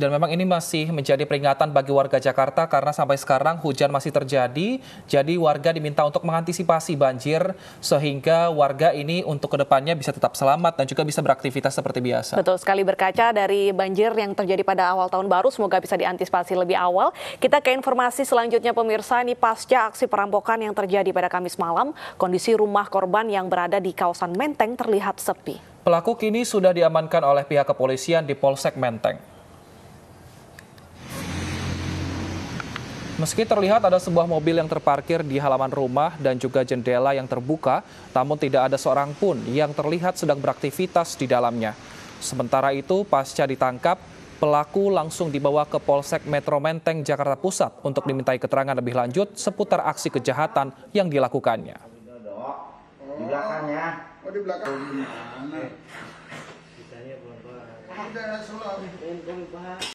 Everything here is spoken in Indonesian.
Dan memang ini masih menjadi peringatan bagi warga Jakarta karena sampai sekarang hujan masih terjadi. Jadi warga diminta untuk mengantisipasi banjir sehingga warga ini untuk kedepannya bisa tetap selamat dan juga bisa beraktivitas seperti biasa. Betul sekali berkaca dari banjir yang terjadi pada awal tahun baru semoga bisa diantisipasi lebih awal. Kita ke informasi selanjutnya pemirsa ini pasca aksi perampokan yang terjadi pada Kamis malam, kondisi rumah korban yang berada di kawasan Menteng terlihat sepi. Pelaku kini sudah diamankan oleh pihak kepolisian di Polsek Menteng. Meski terlihat ada sebuah mobil yang terparkir di halaman rumah dan juga jendela yang terbuka, namun tidak ada seorang pun yang terlihat sedang beraktivitas di dalamnya. Sementara itu, pasca ditangkap, pelaku langsung dibawa ke Polsek Metro Menteng, Jakarta Pusat untuk dimintai keterangan lebih lanjut seputar aksi kejahatan yang dilakukannya. Di Oh, di belakang.